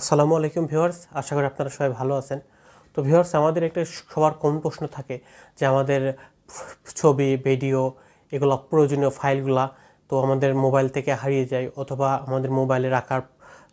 আসসালামু আলাইকুম ভিউয়ার্স আশা করি আপনারা সবাই ভালো আছেন তো ভিউয়ার্স আমাদের একটা সবার কোন প্রশ্ন থাকে যে আমাদের ছবি ভিডিও এগুলো প্রয়োজনীয় ফাইলগুলা তো আমাদের মোবাইল থেকে হারিয়ে যায় অথবা আমাদের মোবাইলে রাখার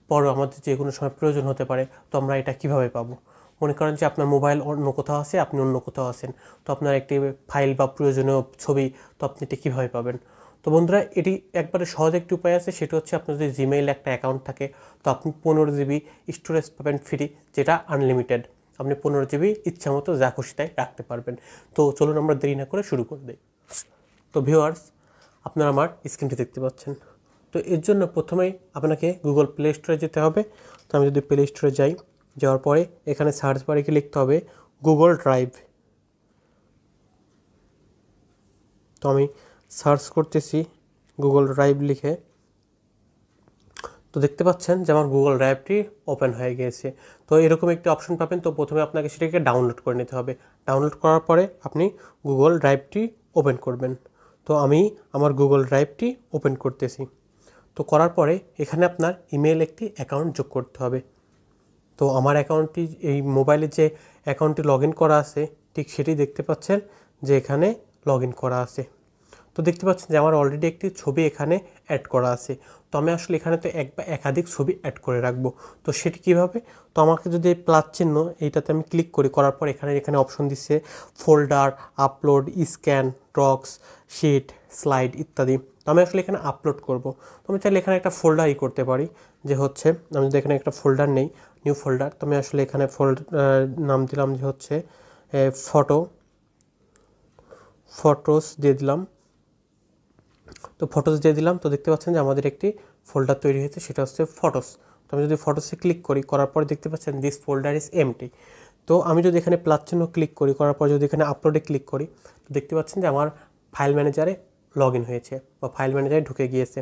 পরও আমাদের যে কোনো সময় প্রয়োজন হতে পারে তো আমরা এটা কিভাবে পাবো মনে করেন যে আপনার মোবাইল অন্য কোথাও আছে আপনি অন্য কোথাও আছেন তো আপনার একটি ফাইল বা প্রয়োজনীয় ছবি তো আপনি এটা কীভাবে পাবেন তো বন্ধুরা এটি একবারে সহজ একটি উপায় আছে সেটি হচ্ছে আপনার যদি জিমেইল একটা অ্যাকাউন্ট থাকে তো আপনি পনেরো জিবি স্টোরেজ পাবেন ফ্রি যেটা আনলিমিটেড আপনি পনেরো জিবি ইচ্ছা মতো যা খুশি তাই রাখতে পারবেন তো চলুন আমরা দেরি না করে শুরু করে দিই তো ভিউয়ার্স আপনারা আমার স্ক্রিনটি দেখতে পাচ্ছেন তো এর জন্য প্রথমেই আপনাকে গুগল প্লে স্টোরে যেতে হবে তো আমি যদি প্লে স্টোরে যাই যাওয়ার পরে এখানে সার্চ বারে গিয়ে লিখতে হবে গুগল ড্রাইভ তো আমি সার্চ করতেছি গুগল ড্রাইভ লিখে তো দেখতে পাচ্ছেন যে আমার গুগল ড্রাইভটি ওপেন হয়ে গিয়েছে তো এরকম একটি অপশন পাবেন তো প্রথমে আপনাকে সেটাকে ডাউনলোড করে নিতে হবে ডাউনলোড করার পরে আপনি গুগল ড্রাইভটি ওপেন করবেন তো আমি আমার গুগল ড্রাইভটি ওপেন করতেছি তো করার পরে এখানে আপনার ইমেল একটি অ্যাকাউন্ট যোগ করতে হবে তো আমার অ্যাকাউন্টটি এই মোবাইলে যে অ্যাকাউন্টটি লগ করা আছে ঠিক সেটি দেখতে পাচ্ছেন যে এখানে লগ করা আছে তো দেখতে পাচ্ছেন যে আমার অলরেডি একটি ছবি এখানে অ্যাড করা আছে তো আমি আসলে এখানে তো এক বা একাধিক ছবি অ্যাড করে রাখবো তো সেটি কিভাবে তো আমাকে যদি এই প্লাস চিহ্ন এইটাতে আমি ক্লিক করি করার পর এখানে এখানে অপশন দিচ্ছে folder upload scan docs sheet slide ইত্যাদি তো আমি আসলে এখানে আপলোড করব তো আমি চাইলে এখানে একটা ফোল্ডারই করতে পারি যে হচ্ছে আমি যদি এখানে একটা ফোল্ডার নেই নিউ ফোল্ডার তো আমি আসলে এখানে ফোল্ডার নাম দিলাম যে হচ্ছে ফটো ফটোস দিয়ে দিলাম তো ফটোস দিয়ে দিলাম তো দেখতে পাচ্ছেন যে আমাদের একটি ফোল্ডার তৈরি হয়েছে সেটা হচ্ছে ফটোস তো আমি যদি ফটোসে ক্লিক করি করার পর দেখতে পাচ্ছেন দিস ফোল্ডার ইজ এমটি তো আমি যদি এখানে প্লাস চিহ্ন ক্লিক করি করার পর যদি এখানে আপলোডে ক্লিক করি তো দেখতে পাচ্ছেন যে আমার ফাইল ম্যানেজারে লগ ইন হয়েছে বা ফাইল ম্যানেজারে ঢুকে গিয়েছে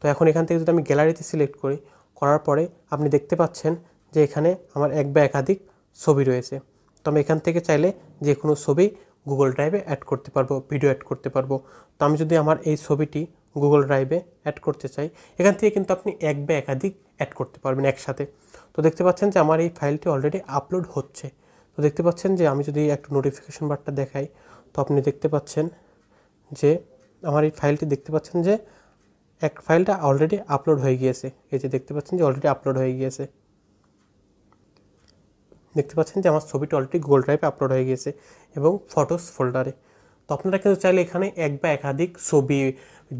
তো এখন এখান থেকে যদি আমি গ্যালারিতে সিলেক্ট করি করার পরে আপনি দেখতে পাচ্ছেন যে এখানে আমার এক বা একাধিক ছবি রয়েছে তো আমি এখান থেকে চাইলে যে কোনো ছবি গুগল ড্রাইভে অ্যাড করতে পারবো ভিডিও অ্যাড করতে পারবো তো আমি যদি আমার এই ছবিটি গুগল ড্রাইভে অ্যাড করতে চাই এখান থেকে কিন্তু আপনি এক বা একাধিক অ্যাড করতে পারবেন একসাথে তো দেখতে পাচ্ছেন যে আমার এই ফাইলটি অলরেডি আপলোড হচ্ছে তো দেখতে পাচ্ছেন যে আমি যদি একটু নোটিফিকেশন বারটা দেখাই তো আপনি দেখতে পাচ্ছেন যে আমার এই ফাইলটি দেখতে পাচ্ছেন যে এক ফাইলটা অলরেডি আপলোড হয়ে গিয়েছে এই যে দেখতে পাচ্ছেন যে অলরেডি আপলোড হয়ে গিয়েছে দেখতে পাচ্ছেন যে আমার ছবিটি অলরেডি গুগল ড্রাইভে আপলোড হয়ে গেছে এবং ফটোস ফোল্ডারে তো আপনারা কিন্তু চাইলে এখানে এক বা একাধিক ছবি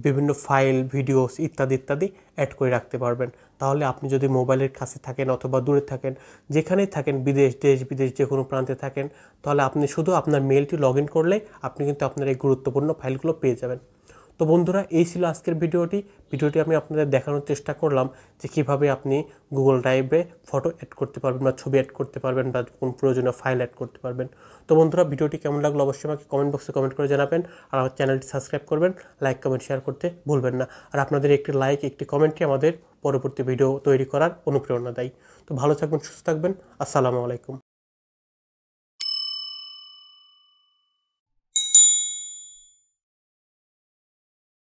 বিভিন্ন ফাইল ভিডিওস ইত্যাদি ইত্যাদি অ্যাড করে রাখতে পারবেন তাহলে আপনি যদি মোবাইলের কাছে থাকেন অথবা দূরে থাকেন যেখানেই থাকেন বিদেশ দেশ বিদেশ যে কোনো প্রান্তে থাকেন তাহলে আপনি শুধু আপনার মেলটি লগ ইন করলে আপনি কিন্তু আপনার এই গুরুত্বপূর্ণ ফাইলগুলো পেয়ে যাবেন তো বন্ধুরা এই ছিল আজকের ভিডিওটি ভিডিওটি আমি আপনাদের দেখানোর চেষ্টা করলাম যে কিভাবে আপনি গুগল ড্রাইভে ফটো অ্যাড করতে পারবেন বা ছবি অ্যাড করতে পারবেন বা কোন প্রয়োজনীয় ফাইল অ্যাড করতে পারবেন তো বন্ধুরা ভিডিওটি কেমন লাগলো অবশ্যই আমাকে কমেন্ট বক্সে কমেন্ট করে জানাবেন আর আমার চ্যানেলটি সাবস্ক্রাইব করবেন লাইক কমেন্ট শেয়ার করতে ভুলবেন না আর আপনাদের একটি লাইক একটি কমেন্টই আমাদের পরবর্তী ভিডিও তৈরি করার অনুপ্রেরণা দেয় তো ভালো থাকবেন সুস্থ থাকবেন আসসালামু আলাইকুম